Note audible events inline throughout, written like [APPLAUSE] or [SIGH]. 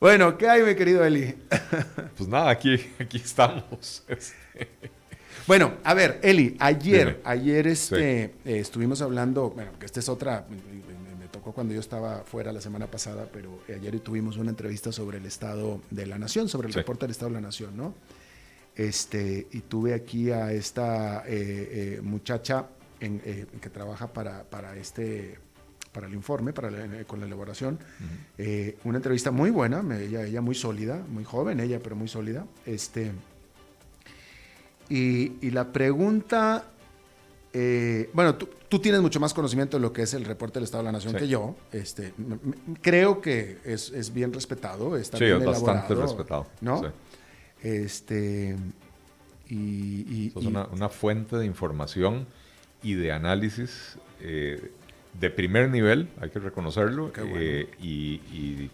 Bueno, ¿qué hay, mi querido Eli? [LAUGHS] Pues nada, aquí, aquí estamos. Este. Bueno, a ver, Eli, ayer, ayer este, eh, estuvimos hablando, bueno, que esta es otra, me, tocó cuando yo estaba fuera la semana pasada, pero ayer tuvimos una entrevista sobre el Estado de la Nación, sobre el reporte del Estado de la Nación, ¿no? Este, y tuve aquí a esta eh, eh, muchacha que trabaja para, para este para el informe, para eh, con la elaboración. Eh, una entrevista muy buena, ella, muy sólida, muy joven ella, pero muy sólida. Este, y, la pregunta, eh, bueno, tú, tienes mucho más conocimiento de lo que es el reporte del Estado de la Nación que yo. Este, creo que es, bien respetado, está sí, bien bastante respetado. ¿no? Este, y, una, fuente de información y de análisis eh, de primer nivel, hay que reconocerlo, eh, y,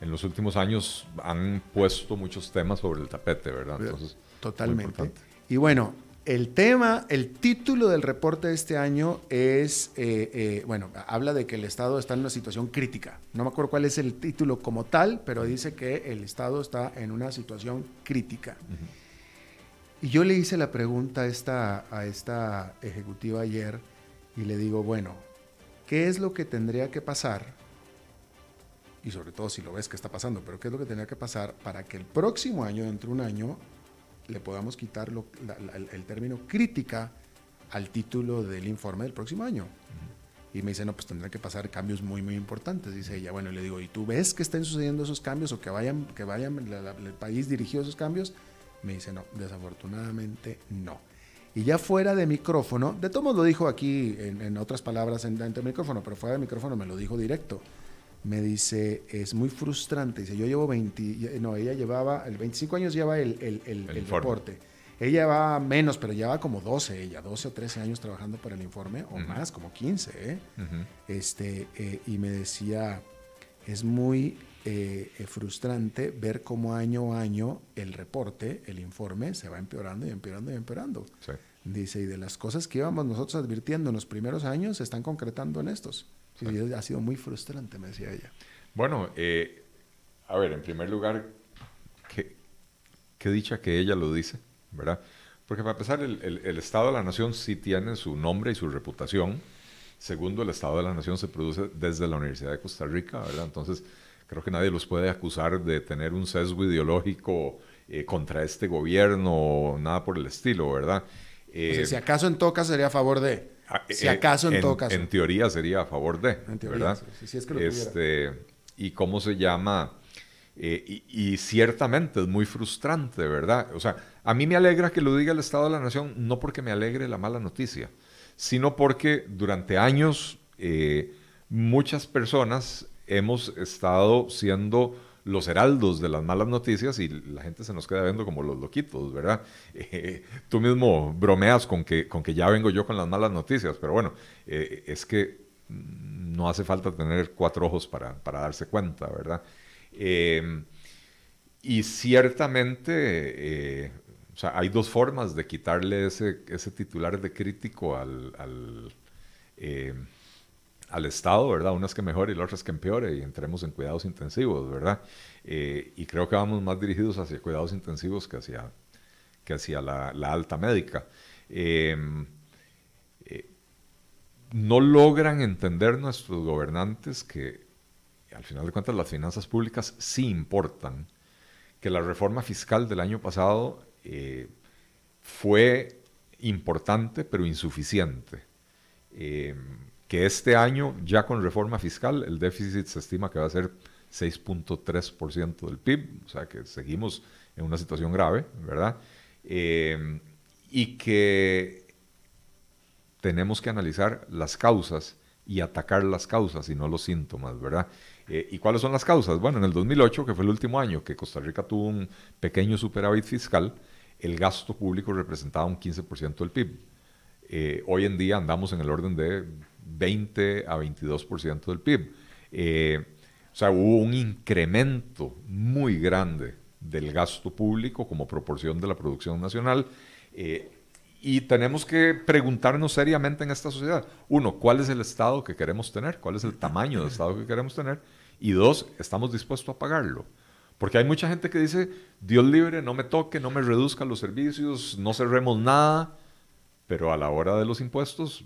en los últimos años han puesto muchos temas sobre el tapete, ¿verdad? Totalmente. Y bueno, el tema, el título del reporte de este año es, eh, eh, bueno, habla de que el Estado está en una situación crítica. No me acuerdo cuál es el título como tal, pero dice que el Estado está en una situación crítica. Y yo le hice la pregunta esta, a esta ejecutiva ayer y le digo, bueno, ¿Qué es lo que tendría que pasar? Y sobre todo si lo ves que está pasando, pero ¿qué es lo que tendría que pasar para que el próximo año, dentro de un año, le podamos quitar el término crítica al título del informe del próximo año? Y me dice, no, pues tendrán que pasar cambios muy, muy importantes. Dice ella, bueno, y le digo, ¿y tú ves que estén sucediendo esos cambios o que vayan, que vayan el país dirigido esos cambios? Me dice, no, desafortunadamente no. Y ya fuera de micrófono, de todos lo dijo aquí en, otras palabras en, dentro del micrófono, pero fuera de micrófono me lo dijo directo. Me dice, es muy frustrante. Dice, yo llevo 20, no, ella llevaba, el 25 años lleva el, el, reporte. Ella va menos, pero lleva como 12, ella, 12 o 13 años trabajando para el informe, o más, como 15, ¿eh? este, eh, y me decía, es muy eh, eh, frustrante ver cómo año a año el reporte, el informe, se va empeorando y empeorando y empeorando. Dice, y de las cosas que íbamos nosotros advirtiendo en los primeros años se están concretando en estos. y ha sido muy frustrante, me decía ella. Bueno, eh, a ver, en primer lugar, qué, dicha que ella lo dice, ¿verdad? Porque para empezar, el, Estado de la Nación sí tiene su nombre y su reputación. Segundo, el Estado de la Nación se produce desde la Universidad de Costa Rica, ¿verdad? Entonces, creo que nadie los puede acusar de tener un sesgo ideológico eh, contra este gobierno o nada por el estilo, ¿verdad? Eh, si acaso en toca sería a favor de. Ah, si eh, acaso en, en todo caso. En teoría sería a favor de. ¿verdad? es que lo este, Y cómo se llama. Eh, y, ciertamente es muy frustrante, ¿verdad? O sea, a mí me alegra que lo diga el Estado de la Nación, no porque me alegre la mala noticia, sino porque durante años muchas personas hemos estado siendo los heraldos de las malas noticias y la gente se nos queda viendo como los loquitos, ¿verdad? [LAUGHS] Eh, tú mismo bromeas con que, con que ya vengo yo con las malas noticias, pero bueno, eh, es que no hace falta tener cuatro ojos para, darse cuenta, ¿verdad? Em, y ciertamente, eh, o sea, hay dos formas de quitarle ese, ese titular de crítico al, al Estado, ¿verdad? Unas que mejor y las otras que empeore y entremos en cuidados intensivos, ¿verdad? Eh, y creo que vamos más dirigidos hacia cuidados intensivos que hacia, que hacia la, alta médica. Eh, eh, no logran entender nuestros gobernantes que al final de cuentas las finanzas públicas sí importan, que la reforma fiscal del año pasado fue importante pero insuficiente que este año, ya con reforma fiscal, el déficit se estima que va a ser 6.3% del PIB, o sea que seguimos en una situación grave, ¿verdad? Eh, y que tenemos que analizar las causas y atacar las causas y no los síntomas, ¿verdad? Eh, ¿Y cuáles son las causas? Bueno, en el 2008, que fue el último año que Costa Rica tuvo un pequeño superávit fiscal, el gasto público representaba un 15% del PIB. Eh, hoy en día andamos en el orden de 20 a 22% del PIB. Eh, o sea, hubo un incremento muy grande del gasto público como proporción de la producción nacional. Eh, y tenemos que preguntarnos seriamente en esta sociedad, uno, ¿cuál es el Estado que queremos tener? ¿Cuál es el tamaño del Estado que queremos tener? Y dos, ¿estamos dispuestos a pagarlo? Porque hay mucha gente que dice, Dios libre, no me toque, no me reduzca los servicios, no cerremos nada pero a la hora de los impuestos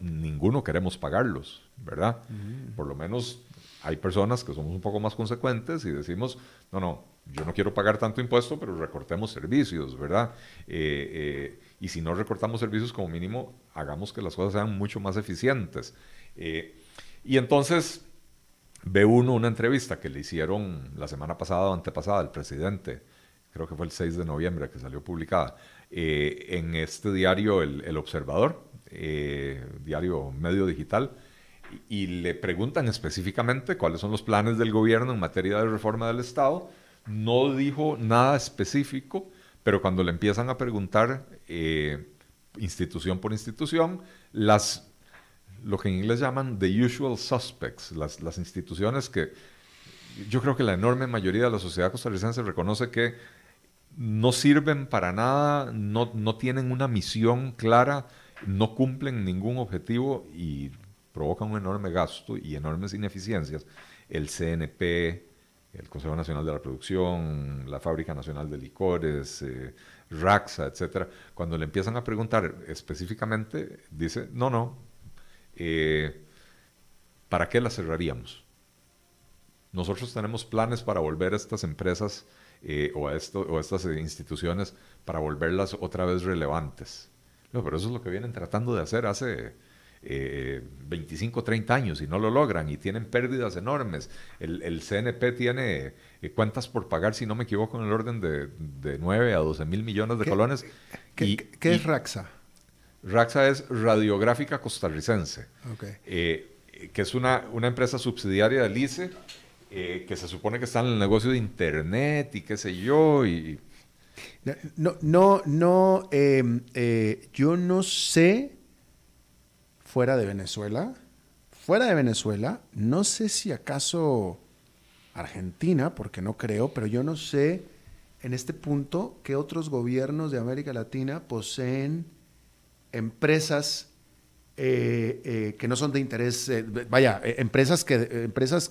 ninguno queremos pagarlos, ¿verdad? Mm. Por lo menos hay personas que somos un poco más consecuentes y decimos, no, no, yo no quiero pagar tanto impuesto, pero recortemos servicios, ¿verdad? Eh, eh, y si no recortamos servicios, como mínimo, hagamos que las cosas sean mucho más eficientes. Eh, y entonces ve uno una entrevista que le hicieron la semana pasada o antepasada al presidente, creo que fue el 6 de noviembre que salió publicada, eh, en este diario El, el Observador, eh, diario medio digital, y, le preguntan específicamente cuáles son los planes del gobierno en materia de reforma del Estado. No dijo nada específico, pero cuando le empiezan a preguntar eh, institución por institución, las lo que en inglés llaman the usual suspects, las, las instituciones que yo creo que la enorme mayoría de la sociedad costarricense reconoce que no sirven para nada, no, tienen una misión clara, no cumplen ningún objetivo y provocan un enorme gasto y enormes ineficiencias. El CNP, el Consejo Nacional de la Producción, la Fábrica Nacional de Licores, eh, Raxa, etcétera, cuando le empiezan a preguntar específicamente, dice, no, no, eh, ¿para qué la cerraríamos? Nosotros tenemos planes para volver a estas empresas eh, o, a estas eh, instituciones para volverlas otra vez relevantes. No, pero eso es lo que vienen tratando de hacer hace 25 25, 30 años y no lo logran y tienen pérdidas enormes. El, CNP tiene eh, cuentas por pagar, si no me equivoco, en el orden de, 9 a 12 mil millones de colones. ¿Qué, es RAXA? RAXA es Radiográfica Costarricense, que es una, una empresa subsidiaria del ICE eh, que se supone que están en el negocio de Internet y qué sé yo. Y... No, no, no, em, eh, yo no sé, fuera de Venezuela, fuera de Venezuela, no sé si acaso Argentina, porque no creo, pero yo no sé en este punto qué otros gobiernos de América Latina poseen empresas eh, que no son de interés, vaya, empresas, que, empresas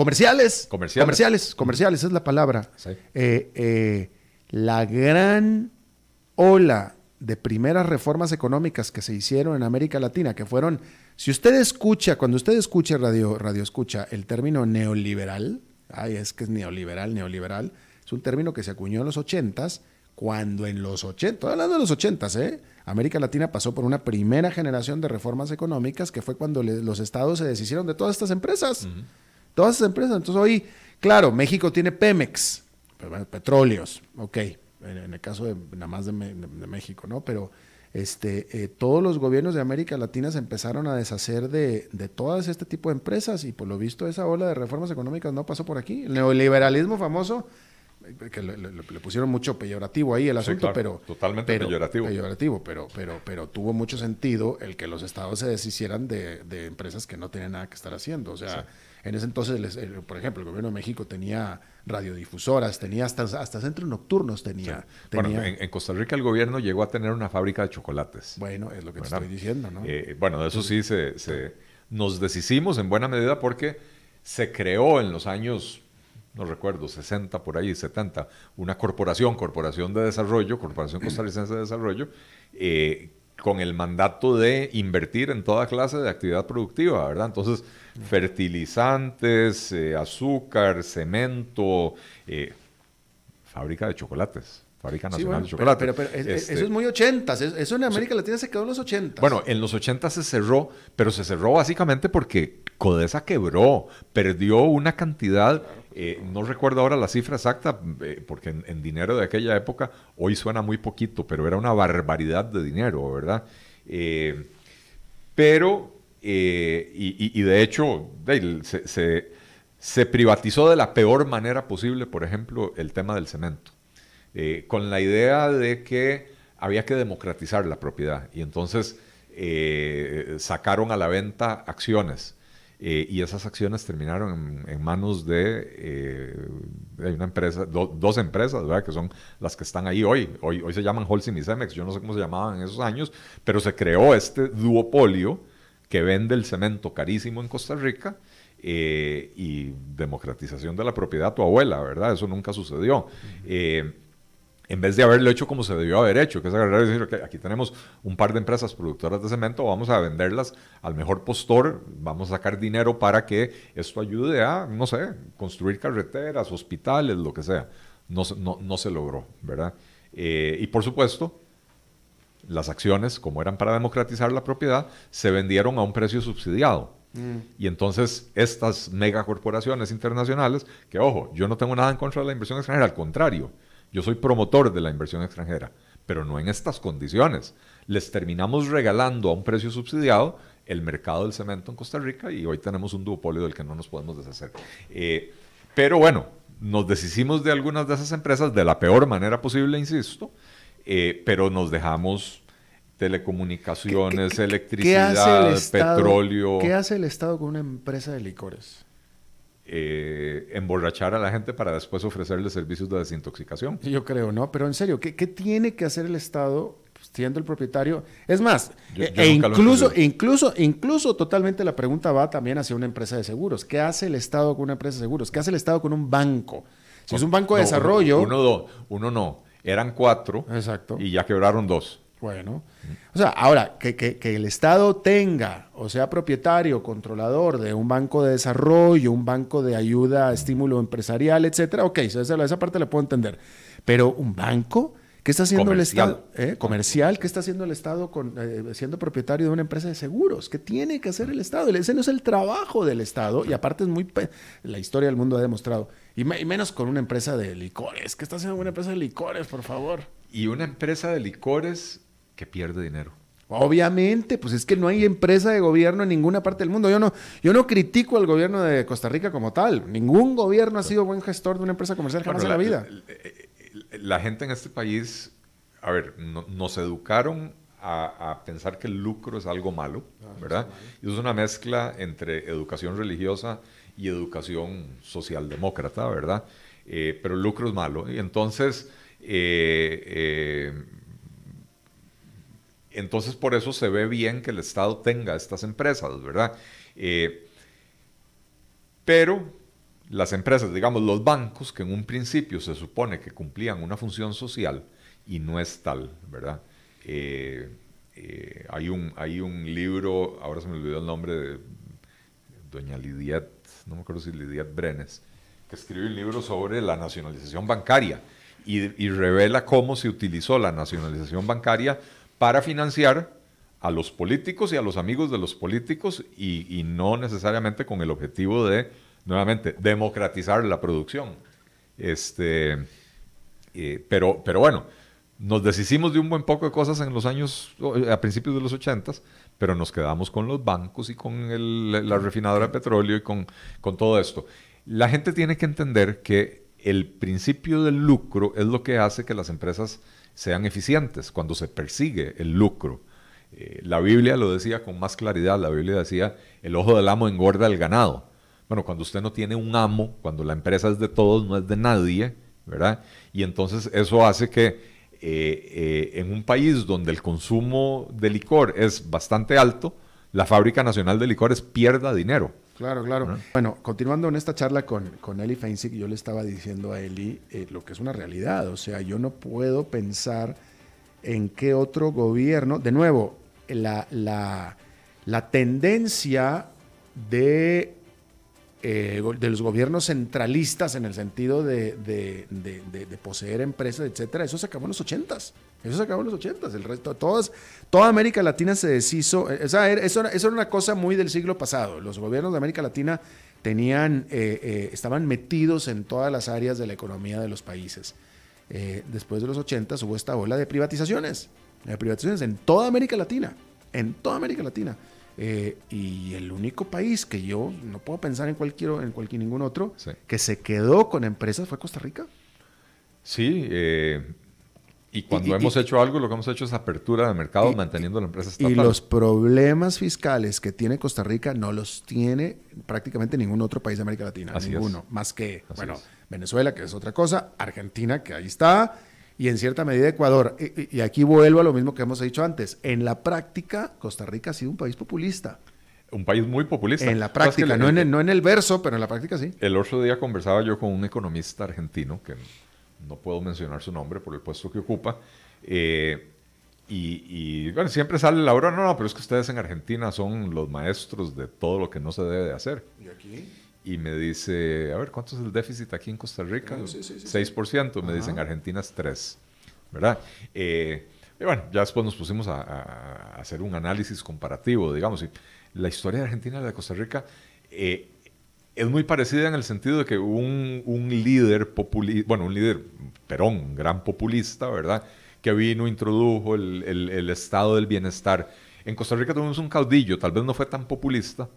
Comerciales. Comerciales. Comerciales, es la palabra. Eh, eh, la gran ola de primeras reformas económicas que se hicieron en América Latina, que fueron, si usted escucha, cuando usted escucha radio, radio escucha el término neoliberal, ay, es que es neoliberal, neoliberal, es un término que se acuñó en los ochentas, cuando en los 80, hablando de los ochentas, ¿eh? América Latina pasó por una primera generación de reformas económicas que fue cuando los estados se deshicieron de todas estas empresas. Todas esas empresas. Entonces hoy, claro, México tiene Pemex, petróleos, ok, en, el caso de nada más de, México, ¿no? Pero este, eh, todos los gobiernos de América Latina se empezaron a deshacer de, de todas este tipo de empresas y por lo visto esa ola de reformas económicas no pasó por aquí. El neoliberalismo famoso, eh, que le, pusieron mucho peyorativo ahí el asunto, pero... Totalmente peyorativo. pero, pero, pero tuvo mucho sentido el que los estados se deshicieran de, de empresas que no tienen nada que estar haciendo. O sea... En ese entonces, por ejemplo, el gobierno de México tenía radiodifusoras, tenía hasta, hasta centros nocturnos. Tenía, Bueno, en, Costa Rica el gobierno llegó a tener una fábrica de chocolates. Bueno, es lo que te estoy diciendo, ¿no? Eh, bueno, eso sí se, nos deshicimos en buena medida porque se creó en los años, no recuerdo, 60 por ahí, 70, una corporación, Corporación de Desarrollo, Corporación Costarricense de Desarrollo, eh, con el mandato de invertir en toda clase de actividad productiva, ¿verdad? Entonces, fertilizantes, eh, azúcar, cemento, eh, fábrica de chocolates. Fábrica Nacional de chocolates. Pero, pero, e, e, eso es este, muy 80. Eso en América Latina se quedó en los 80. Bueno, en los 80 se cerró, pero se cerró básicamente porque Codesa quebró, perdió una cantidad eh, no recuerdo ahora la cifra exacta, eh, porque en, dinero de aquella época hoy suena muy poquito, pero era una barbaridad de dinero, ¿verdad? Eh, pero, y, de hecho, se, privatizó de la peor manera posible, por ejemplo, el tema del cemento, con la idea de que había que democratizar la propiedad y entonces sacaron a la venta acciones eh, y esas acciones terminaron en, manos de, eh, una empresa, dos empresas, ¿verdad? Que son las que están ahí hoy. hoy. Hoy se llaman Holcim y Cemex, yo no sé cómo se llamaban en esos años, pero se creó este duopolio que vende el cemento carísimo en Costa Rica. Eh, y democratización de la propiedad, tu abuela, ¿verdad? Eso nunca sucedió en vez de haberlo hecho como se debió haber hecho, que es agarrar y decir, ok, aquí tenemos un par de empresas productoras de cemento, vamos a venderlas al mejor postor, vamos a sacar dinero para que esto ayude a, no sé, construir carreteras, hospitales, lo que sea. No, no, no se logró, ¿verdad? Eh, y por supuesto, las acciones, como eran para democratizar la propiedad, se vendieron a un precio subsidiado. Mm. Y entonces estas megacorporaciones internacionales, que ojo, yo no tengo nada en contra de la inversión extranjera, al contrario, yo soy promotor de la inversión extranjera, pero no en estas condiciones. Les terminamos regalando a un precio subsidiado el mercado del cemento en Costa Rica y hoy tenemos un duopolio del que no nos podemos deshacer. Eh, pero bueno, nos deshicimos de algunas de esas empresas de la peor manera posible, insisto, eh, pero nos dejamos telecomunicaciones, electricidad, petróleo. ¿Qué hace el Estado con una empresa de licores? eh, emborrachar a la gente para después ofrecerle servicios de desintoxicación. Yo creo, ¿no? Pero en serio, ¿qué, tiene que hacer el Estado pues, siendo el propietario? Es más, e incluso, incluso, incluso totalmente la pregunta va también hacia una empresa de seguros. ¿Qué hace el Estado con una empresa de seguros? ¿Qué hace el Estado con un banco? Si es un banco de desarrollo... Uno, uno, uno no, eran cuatro Exacto. y ya quebraron dos. Bueno, o sea, ahora, que, el Estado tenga o sea propietario, controlador de un banco de desarrollo, un banco de ayuda, estímulo empresarial, etcétera, ok, esa, parte la puedo entender. Pero un banco, ¿qué está haciendo el Estado? ¿Eh? Comercial, ¿qué está haciendo el Estado con, eh, siendo propietario de una empresa de seguros? ¿Qué tiene que hacer el Estado? Ese no es el trabajo del Estado y aparte es muy. La historia del mundo ha demostrado. Y, y menos con una empresa de licores. ¿Qué está haciendo una empresa de licores, por favor? Y una empresa de licores que pierde dinero. Obviamente, pues es que no hay empresa de gobierno en ninguna parte del mundo. Yo no, yo no critico al gobierno de Costa Rica como tal. Ningún gobierno ha sido buen gestor de una empresa comercial jamás la, en la vida. La, gente en este país, a ver, nos educaron a, pensar que el lucro es algo malo, ah, ¿verdad? Y es una mezcla entre educación religiosa y educación socialdemócrata, ¿verdad? Eh, pero el lucro es malo. Y entonces... eh, eh entonces por eso se ve bien que el Estado tenga estas empresas, ¿verdad? Eh, pero las empresas, digamos los bancos, que en un principio se supone que cumplían una función social y no es tal, ¿verdad? Eh, eh, hay, un, hay un libro, ahora se me olvidó el nombre de doña Lidiet, no me acuerdo si Lidiet Brenes, que escribe un libro sobre la nacionalización bancaria y, y revela cómo se utilizó la nacionalización bancaria para financiar a los políticos y a los amigos de los políticos y, no necesariamente con el objetivo de, nuevamente, democratizar la producción. Este, eh, pero, pero bueno, nos deshicimos de un buen poco de cosas en los años, eh, a principios de los 80, pero nos quedamos con los bancos y con la refinadora de petróleo y con, con todo esto. La gente tiene que entender que el principio del lucro es lo que hace que las empresas sean eficientes, cuando se persigue el lucro. Eh, la Biblia lo decía con más claridad, la Biblia decía, el ojo del amo engorda el ganado. Bueno, cuando usted no tiene un amo, cuando la empresa es de todos, no es de nadie, ¿verdad? Y entonces eso hace que eh, eh, en un país donde el consumo de licor es bastante alto, la Fábrica Nacional de Licores pierda dinero. Claro, claro. Bueno, continuando en esta charla con, con Eli Feinzig, yo le estaba diciendo a Eli eh, lo que es una realidad. O sea, yo no puedo pensar en qué otro gobierno. De nuevo, la, la, la tendencia de eh, de los gobiernos centralistas en el sentido de, poseer empresas, etcétera, eso se acabó en los ochentas. Eso se acabó en los ochentas. El resto, todas, toda América Latina se deshizo. Eh, eso, era una cosa muy del siglo pasado. Los gobiernos de América Latina tenían, eh, estaban metidos en todas las áreas de la economía de los países. después de los ochentas hubo esta ola de privatizaciones, de privatizaciones en toda América Latina, en toda América Latina. Eh, y el único país que yo no puedo pensar en cualquier, en cualquier ningún otro que se quedó con empresas fue Costa Rica. Sí, eh, y cuando hemos hecho algo, lo que hemos hecho es apertura de mercado, manteniendo la empresa estatal. Y los problemas fiscales que tiene Costa Rica no los tiene prácticamente ningún otro país de América Latina, ninguno, más que, bueno, Venezuela, que es otra cosa, Argentina, que ahí está, y en cierta medida Ecuador. Y, aquí vuelvo a lo mismo que hemos dicho antes. En la práctica, Costa Rica ha sido un país populista. Un país muy populista. En la práctica, no, en el, verso, pero en la práctica sí. El otro día conversaba yo con un economista argentino, que no puedo mencionar su nombre por el puesto que ocupa, eh, y, bueno, siempre sale la hora, no, no, pero es que ustedes en Argentina son los maestros de todo lo que no se debe de hacer. ¿Y aquí? y me dice, a ver, ¿cuánto es el déficit aquí en Costa Rica? 6%, me dicen, Argentina es 3, ¿verdad? Eh, y bueno, ya después nos pusimos a, hacer un análisis comparativo, digamos, y la historia de Argentina y la de Costa Rica eh, es muy parecida en el sentido de que un, un líder populista, bueno, un líder, Perón, gran populista, ¿verdad? Que vino, introdujo el estado del bienestar. En Costa Rica tuvimos un caudillo, tal vez no fue tan populista,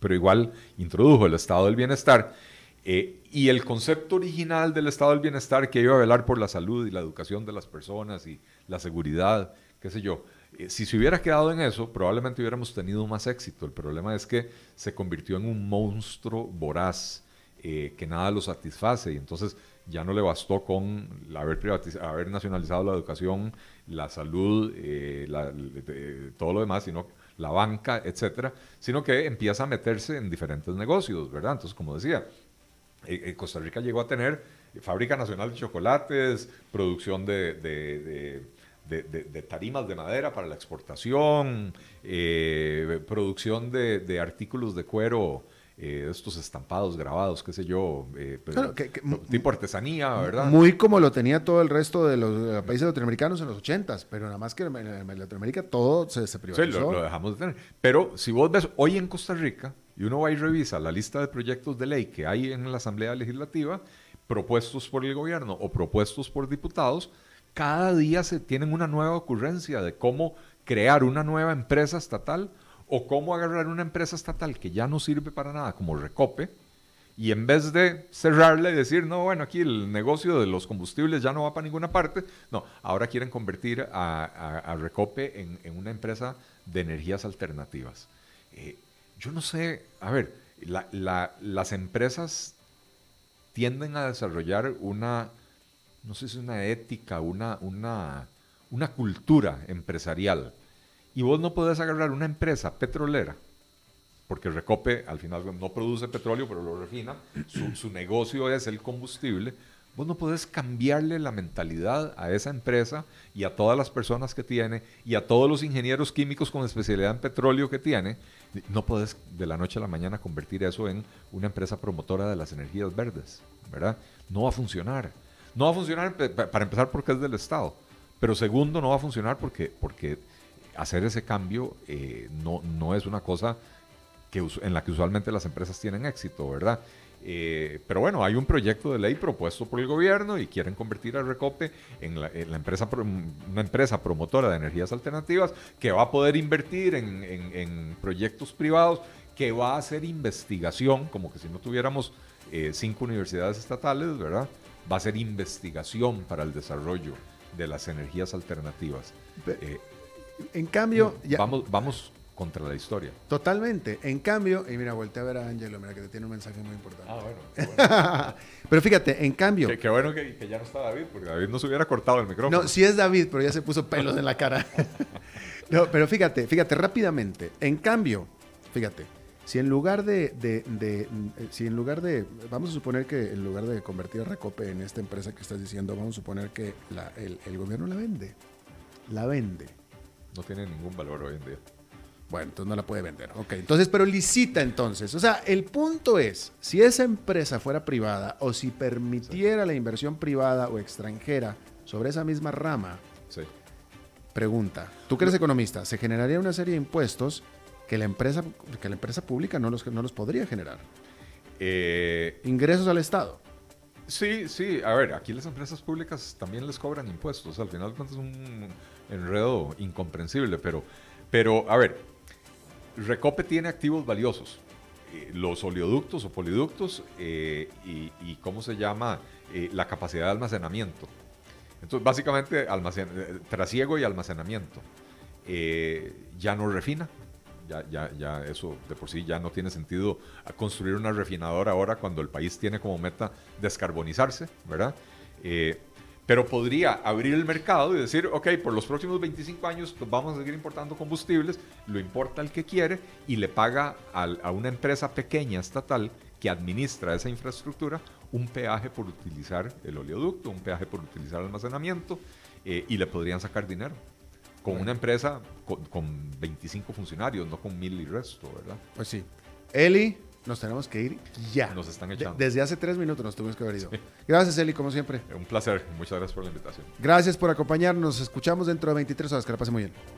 pero igual introdujo el estado del bienestar. Eh, y el concepto original del estado del bienestar que iba a velar por la salud y la educación de las personas y la seguridad, qué sé yo, eh, si se hubiera quedado en eso, probablemente hubiéramos tenido más éxito. El problema es que se convirtió en un monstruo voraz eh, que nada lo satisface y entonces ya no le bastó con haber, nacionalizado la educación, la salud, todo lo demás, sino que la banca, etcétera, sino que empieza a meterse en diferentes negocios, ¿verdad? Entonces, como decía, eh, eh, Costa Rica llegó a tener fábrica nacional de chocolates, producción de, tarimas de madera para la exportación, eh, producción de, artículos de cuero eh, estos estampados, grabados, qué sé yo, eh, pues, tipo artesanía, ¿verdad? Muy como lo tenía todo el resto de los, países latinoamericanos en los 80 pero nada más que en, Latinoamérica todo se, se privatizó. Sí, lo, dejamos de tener. Pero si vos ves hoy en Costa Rica, y uno va y revisa la lista de proyectos de ley que hay en la Asamblea Legislativa, propuestos por el gobierno o propuestos por diputados, cada día se tienen una nueva ocurrencia de cómo crear una nueva empresa estatal o cómo agarrar una empresa estatal que ya no sirve para nada, como Recope, y en vez de cerrarla y decir, no, bueno, aquí el negocio de los combustibles ya no va para ninguna parte, no, ahora quieren convertir a, Recope en, una empresa de energías alternativas. Eh, yo no sé, a ver, las empresas tienden a desarrollar una, no sé si una ética, una, una, una cultura empresarial y vos no podés agarrar una empresa petrolera, porque Recope al final no produce petróleo, pero lo refina, su, negocio es el combustible, vos no podés cambiarle la mentalidad a esa empresa y a todas las personas que tiene y a todos los ingenieros químicos con especialidad en petróleo que tiene, no podés de la noche a la mañana convertir eso en una empresa promotora de las energías verdes, ¿verdad? No va a funcionar. No va a funcionar para empezar porque es del Estado, pero segundo no va a funcionar porque, porque hacer ese cambio eh, no, no es una cosa que, en la que usualmente las empresas tienen éxito, ¿verdad? Eh, pero bueno, hay un proyecto de ley propuesto por el gobierno y quieren convertir a Recope en, la, una empresa promotora de energías alternativas que va a poder invertir en, proyectos privados, que va a hacer investigación, como que si no tuviéramos eh, cinco universidades estatales, ¿verdad? Va a hacer investigación para el desarrollo de las energías alternativas. En cambio. ya, vamos, vamos contra la historia. Totalmente. En cambio, y mira, voltea a ver a Angelo, mira que te tiene un mensaje muy importante. Ah, bueno. [LAUGHS] pero fíjate, en cambio. Qué, bueno que, ya no está David, porque David no se hubiera cortado el micrófono. No, sí es David, pero ya se puso pelos en la cara. [LAUGHS] pero fíjate, fíjate, rápidamente. En cambio, fíjate, si en lugar de, si en lugar de, vamos a suponer que en lugar de convertir a Recope en esta empresa que estás diciendo, vamos a suponer que el gobierno la vende. La vende no tiene ningún valor hoy en día. Bueno, entonces no la puede vender. Ok, entonces, pero licita entonces. O sea, el punto es, si esa empresa fuera privada o si permitiera la inversión privada o extranjera sobre esa misma rama, pregunta, tú que eres economista, ¿se generaría una serie de impuestos que la empresa, que la empresa pública no los, no los podría generar? Eh, Ingresos al Estado. Sí, sí, a ver, aquí las empresas públicas también les cobran impuestos, al final es un enredo incomprensible, pero, pero a ver, Recope tiene activos valiosos, eh, los oleoductos o poliductos eh, y, cómo se llama eh, la capacidad de almacenamiento. Entonces, básicamente, trasiego y almacenamiento. ya no refina, ya, ya, ya eso de por sí ya no tiene sentido construir una refinadora ahora cuando el país tiene como meta descarbonizarse, ¿verdad? Eh, pero podría abrir el mercado y decir, ok, por los próximos 25 años vamos a seguir importando combustibles, lo importa el que quiere y le paga a, una empresa pequeña estatal que administra esa infraestructura un peaje por utilizar el oleoducto, un peaje por utilizar el almacenamiento eh, y le podrían sacar dinero con una empresa con, 25 funcionarios, no con mil y resto, ¿verdad? Pues sí. Eli, nos tenemos que ir ya. Nos están echando. desde hace tres minutos nos tuvimos que haber ido. Gracias, Eli, como siempre. Un placer. Muchas gracias por la invitación. Gracias por acompañarnos. escuchamos dentro de 23 horas. Que la pase muy bien.